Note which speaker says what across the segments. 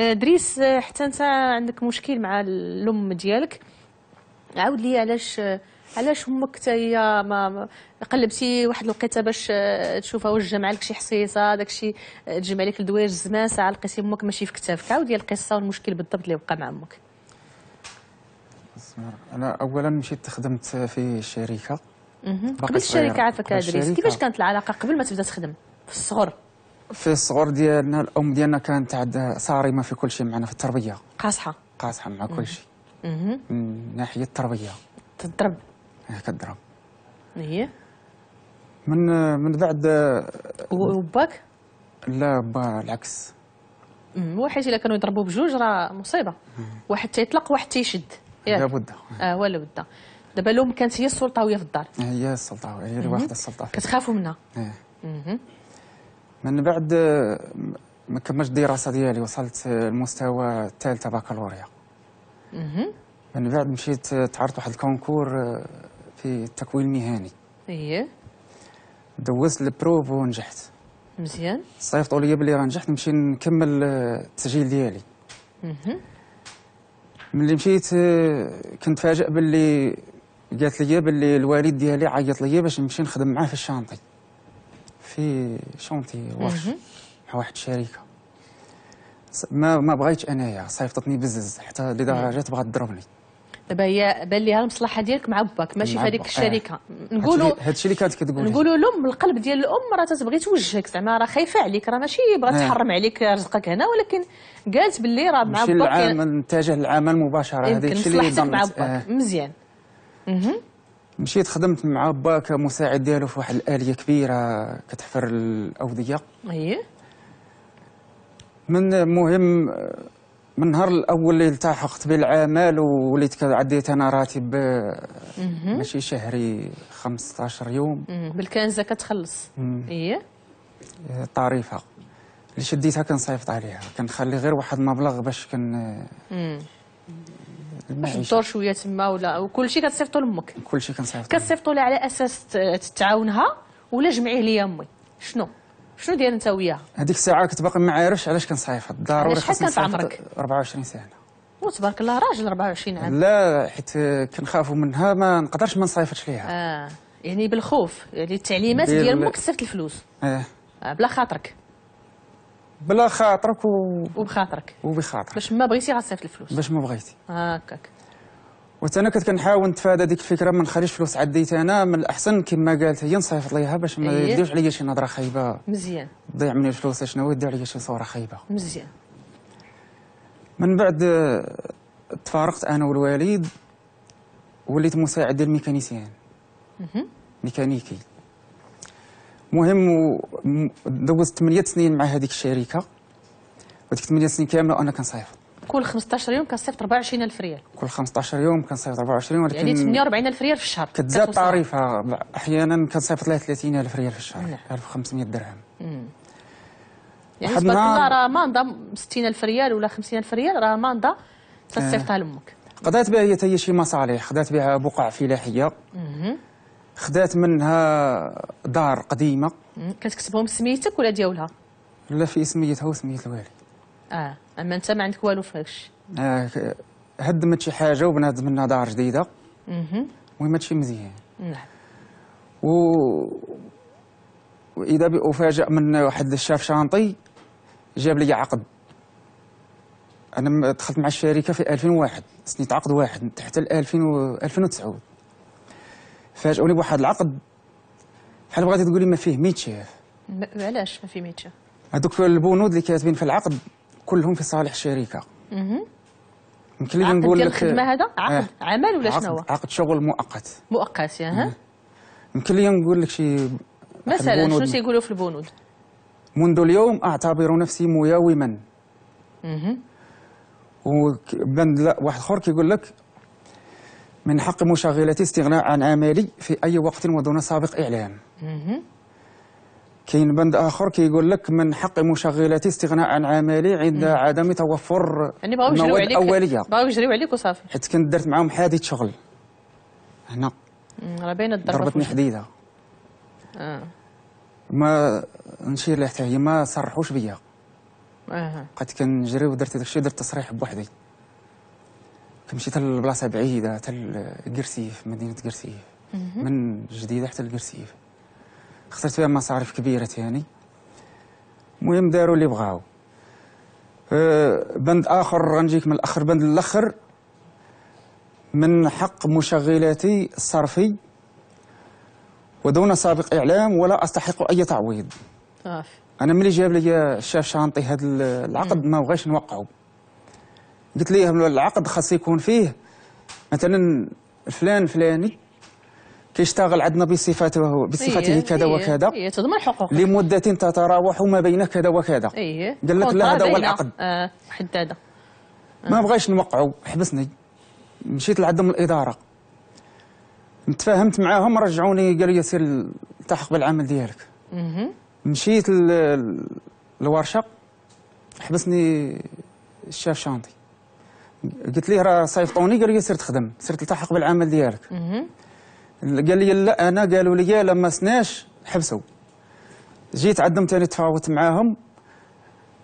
Speaker 1: آه، دريس آه، حتى انت عندك مشكل مع الام ديالك عاود لي علاش آه، علاش امك حتى هي ما قلبتي واحد الوقيته باش تشوفها واش جمع لك شي حصيصه الشيء تجمع لك الدواج زمان ساعه لقيتي امك ماشي في كتافك عاود لي القصه والمشكل بالضبط اللي وقع مع امك
Speaker 2: انا اولا مشيت خدمت في الشركه
Speaker 1: قبل الشركه عافاك ادريس كيفاش كانت العلاقه قبل ما تبدا تخدم
Speaker 2: في الصغر في الصغر ديالنا الام ديالنا كانت عندها صارمه في كل شيء معنا في التربيه قاصحه قاصحه مع كل شيء من ناحيه التربيه تضرب إيه، كضرب هي إيه. من من بعد وباك لا با العكس واحد
Speaker 1: الا كانوا يضربوا بجوج راه مصيبه واحد تيطلق واحد تيشد ياك لابد اه ولا بد دابا الام كانت هي السلطويه في الدار
Speaker 2: هي السلطه هي اللي واخده السلطه
Speaker 1: كتخافوا منها
Speaker 2: اه من بعد ما كملت الدراسه ديالي وصلت المستوى الثالثه بكالوريا من بعد مشيت تعرضت واحد الكونكور آه، في التكوين المهني ايه دوزت البروف ونجحت مزيان صيفطوا لي بلي راه نجحت نمشي نكمل آه، التسجيل ديالي اها ملي مشيت آه، كنت فاجئ باللي قالت لي باللي الوالد ديالي عيط لي باش نمشي نخدم معاه في الشانطي في شونتي ورش مع واحد الشركه ما ما بغيتش انايا صيفطتني بزز حتى لدرجه بغات تضربني
Speaker 1: دابا هي بان ليها المصلحه ديالك مع باك ماشي في هذيك الشركه آه. نقولوا
Speaker 2: الشيء اللي كانت كتقول نقولوا
Speaker 1: لهم القلب ديال الام راه تتبغي توجهك زعما راه خايفه عليك راه ماشي بغات آه. تحرم عليك رزقك هنا ولكن قالت باللي راه مع باك مشي للعمل
Speaker 2: نتجه للعمل مباشره هذاك الشيء اللي مع باك آه. مزيان مشيت خدمت مع با كمساعد ديالو في واحد الاليه كبيره كتحفر الاوديه اي من المهم من النهار الاول اللي التحقت بالعمل ووليت عديت انا راتب ماشي شهري 15 يوم
Speaker 1: بالكنزه كتخلص اي
Speaker 2: طريفه اللي شديتها كنصيفط عليها كنخلي غير واحد المبلغ باش كن الدور
Speaker 1: شويه تما ولا وكلشي كتصيفطو لامك
Speaker 2: كلشي كنصيفطو
Speaker 1: كتصيفطو لها على اساس تعاونها ولا جمعيه ليا امي شنو شنو ديال انت وياها
Speaker 2: هذيك الساعه كنت باقي ما عارفش علاش كنصيفط ضروري شحال كانت عمرك 24 سنه
Speaker 1: وتبارك الله راجل 24 عام
Speaker 2: لا حيت كنخافوا منها ما نقدرش ما نصيفطش ليها
Speaker 1: اه يعني بالخوف يعني التعليمات ديال امك صيفط الفلوس إيه. اه بلا خاطرك
Speaker 2: بلا خاطرك و... وبخاطرك وبخاطرك باش ما بغيتي غتصيفط الفلوس باش ما بغيتي
Speaker 1: هكاك
Speaker 2: وحتى انا كنت كنحاول نتفادى ديك الفكره ما نخليش فلوس عديت انا من الاحسن كما قالت هي نصيفط ليها باش ما إيه. يديوش عليا شي نظره خايبه مزيان تضيع مني الفلوس شنو يدي عليا شي صوره خايبه مزيان من بعد تفارقت انا والوالد وليت مساعد الميكانيسيان ميكانيكي مهم دوزت 8 سنين مع هذيك الشركه وديك 8 سنين كامله وانا كنصيفط
Speaker 1: كل 15 يوم كنصيفط 24000 ريال
Speaker 2: كل 15 يوم كنصيفط 24 ولكن يعني 48000 ريال في الشهر كتزاد الطريفه احيانا كنصيفط لها 30000 ريال في الشهر 1500 نعم. درهم مم. يعني تبارك الله
Speaker 1: راه ماندا 60000 ريال ولا 50000 ريال راه ماندا تصيفطها آه. لامك
Speaker 2: قضيت بها هي شي مصالح قضيت بها بقع فلاحيه خدات منها دار قديمه
Speaker 1: كتكتبهم سميتك ولا ديالها
Speaker 2: لا في سميتها وسميت الوالي
Speaker 1: اه اما انت ما عندك والو في
Speaker 2: اه هدمت شي حاجه وبنات منها دار جديده
Speaker 1: اها
Speaker 2: المهم هادشي مزيان نعم و واذا بافاجئ من واحد شاف شانطي جاب لي عقد انا دخلت مع الشركه في 2001 سنيت عقد واحد تحت 2000 و 2009 فاجئوني بواحد العقد بحال بغيتي تقولي ما فيه ميتش
Speaker 1: علاش ما فيه ميتش
Speaker 2: هذوك البنود اللي كاتبين في العقد كلهم في صالح الشركه اها يمكن لي نقول لك الخدمه هذا آه. عقد آه. عمل ولا شنو هو عقد شغل مؤقت
Speaker 1: مؤقت ياها
Speaker 2: يمكن لي نقول لك شي مثلا شنو
Speaker 1: تيقولوا في البنود
Speaker 2: منذ اليوم اعتبر نفسي مياوما اها وبند واحد اخر كيقول لك من حق مشغلتي استغناء عن عملي في أي وقت ودون سابق اعلان كاين بند اخر كيقول لك من حق مشغلتي استغناء عن عملي عند مم. عدم توفر يعني بغاو يجريو عليك اوليه
Speaker 1: بغاو يجريو عليك وصافي
Speaker 2: حيت كنت درت معاهم حادث شغل هنا
Speaker 1: راه باينه ضربتني حديده اه
Speaker 2: ما نشير لها حتى هي ما صرحوش بيا اه بقيت كنجري ودرت داكشي درت تصريح بوحدي فمشيت لبلاصه بعيده حتى القرسيف مدينه قرسيف من جديده حتى القرسيف خسرت فيها مصاريف كبيره تاني يعني. المهم داروا اللي بغاو أه، بند اخر غنجيك من الاخر بند الاخر من حق مشغلاتي الصرفي ودون سابق اعلام ولا استحق اي تعويض آه. انا ملي جاب لي الشاف شانطي هذا العقد ما بغاش نوقعه قلت ليه العقد خاص يكون فيه مثلا فلان فلاني كيشتغل عندنا بصفته بصفته إيه، كذا إيه وكذا إيه
Speaker 1: تضمن حقوقك
Speaker 2: لمده تتراوح ما بين كذا وكذا
Speaker 1: إيه قال لك لا هذا هو العقد آه محدده
Speaker 2: آه ما بغيش نوقعوا حبسني مشيت لعندهم الاداره تفاهمت معاهم رجعوني قالوا لي سير التحق بالعمل ديالك مشيت للورشه حبسني الشاف شانطي قلت ليه راه صيفطوني قال لي سير تخدم سير تلتحق بالعمل ديالك قال لي لا انا قالوا لي لما سناش حبسوا جيت عندهم ثاني تفاوضت معاهم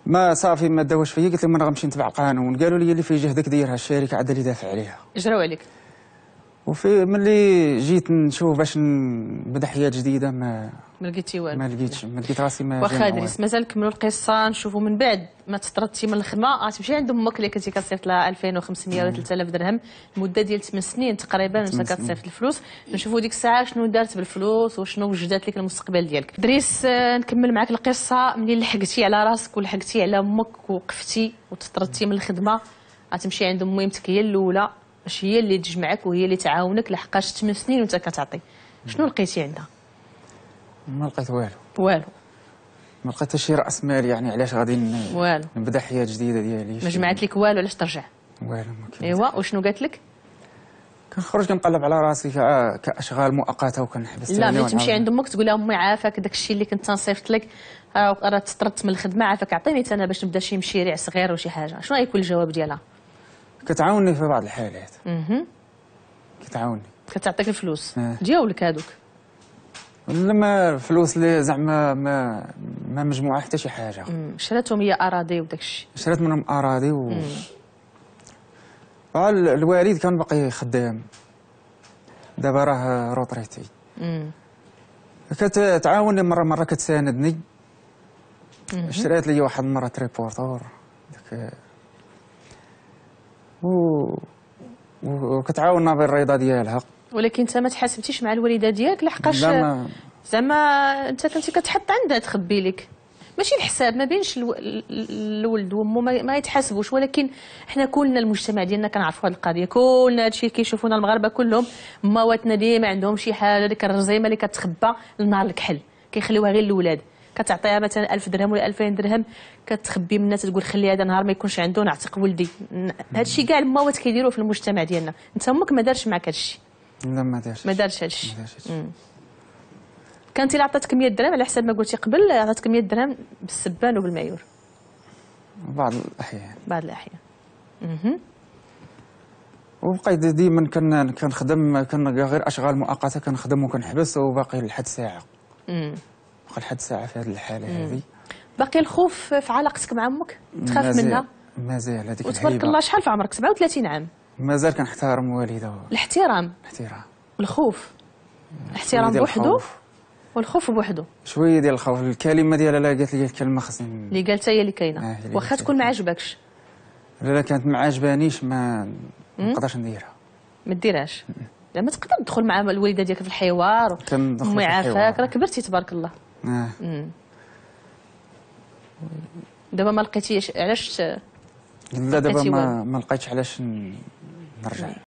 Speaker 2: ما صافي ما داوش فيا قلت لهم انا غنمشي نتبع القانون قالوا لي اللي في جهدك ديرها الشركه عاد اللي دافع عليها جراو عليك وفي ملي جيت نشوف باش نبدا حياه جديده ما ما لقيتي والو ما لقيتش ما لقيت راسي ما واخا دريس
Speaker 1: مازال نكملوا القصه نشوفوا من بعد ما تطردتي من الخدمه غتمشي آه، عند امك اللي كنتي كتصيفط لها 2500 ولا 3000 درهم المده ديال 8 سنين تقريبا وانت كتصيفط الفلوس نشوفوا ديك الساعه شنو دارت بالفلوس وشنو وجدات لك المستقبل ديالك دريس آه، نكمل معك القصه ملي لحقتي على راسك ولحقتي على امك ووقفتي وتطردتي من الخدمه غتمشي عند ميمتك هي الاولى باش هي اللي تجمعك وهي اللي تعاونك لحقاش 8 سنين وانت كتعطي شنو لقيتي عندها
Speaker 2: ما لقيت والو والو ما لقيت شي راس مال يعني علاش غادي نبدا حياه جديده ديالي ما جمعت
Speaker 1: لك والو علاش ترجع والو ما كاين ايوا وشنو قالت لك
Speaker 2: كنخرج كنقلب على راسي كاشغال مؤقته وكنحبس لا ملي تمشي عند
Speaker 1: امك تقول لها امي عافاك داك الشيء اللي كنت تنصيفط لك آه، راه تطردت من الخدمه عافاك عطيني انا باش نبدا شي مشاريع صغير وشي حاجه شنو غيكون الجواب ديالها
Speaker 2: كتعاوني في بعض الحالات اها كتعاوني كتعطيك الفلوس آه.
Speaker 1: تجاولك هادوك
Speaker 2: لما فلوس اللي زعما ما ما مجموعه حتى شي حاجه
Speaker 1: شراتهم هي اراضي وداك الشيء
Speaker 2: شرات منهم اراضي و الوالد كان باقي خدام دابا راه روطريتي كتعاوني مره مره كتساندني شرات لي واحد مرة تريبورتور داك و وكتعاوننا بالرضا ديالها
Speaker 1: ولكن انت ما تحاسبتيش مع الوالده ديالك لحقاش زعما انت كنتي كتحط عندها تخبي لك ماشي الحساب ما بينش الولد وامه ما يتحاسبوش ولكن حنا كلنا المجتمع ديالنا كنعرفوا هذه القضيه كلنا هادشي اللي كيشوفونا المغاربه كلهم مواتنا ديما عندهم شي حاجه ديك الرزيمه اللي كتخبى لنهار الكحل كيخليوها غير للولاد كتعطيها مثلا 1000 درهم ولا 2000 درهم كتخبي منها تقول خلي هذا نهار ما يكونش عنده نعتق ولدي هادشي كاع الموات كيديروه في المجتمع ديالنا انت امك ما دارش معك هادشي
Speaker 2: لا ما دارش ما دارش هادشي
Speaker 1: كانت الا عطاتك 100 درهم على حسب ما قلتي قبل عطاتك 100 درهم بالسبان وبالمعيور
Speaker 2: بعض الاحيان بعض الاحيان اها وبقيت ديما كان كنخدم كان غير اشغال مؤقته كنخدم وكنحبس وباقي لحد ساعه امم باقي لحد ساعه في هذه الحاله هذه
Speaker 1: باقي الخوف في علاقتك مع امك تخاف منها
Speaker 2: مازال هذيك الحاله وتبارك الله شحال
Speaker 1: في عمرك 37 عام
Speaker 2: مازال كنحتارم والده
Speaker 1: الاحترام
Speaker 2: الاحترام الخوف
Speaker 1: الاحترام بوحدو والخوف بوحدو
Speaker 2: شويه ديال الخوف الكلمه ديالها لا قالت لي الكلمه خصني
Speaker 1: اللي قالتها هي اللي كاينه آه واخا تكون ما عجبكش
Speaker 2: لا لا كانت ما عجبانيش ما نقدرش نديرها
Speaker 1: ما ديرهاش ما تقدر تدخل مع الوالده ديالك في الحوار امي عافاك راه كبرتي تبارك الله
Speaker 2: اه
Speaker 1: دابا ما لقيتيش علاش لا دابا ما,
Speaker 2: ما لقيتش علاش نرجع نعم.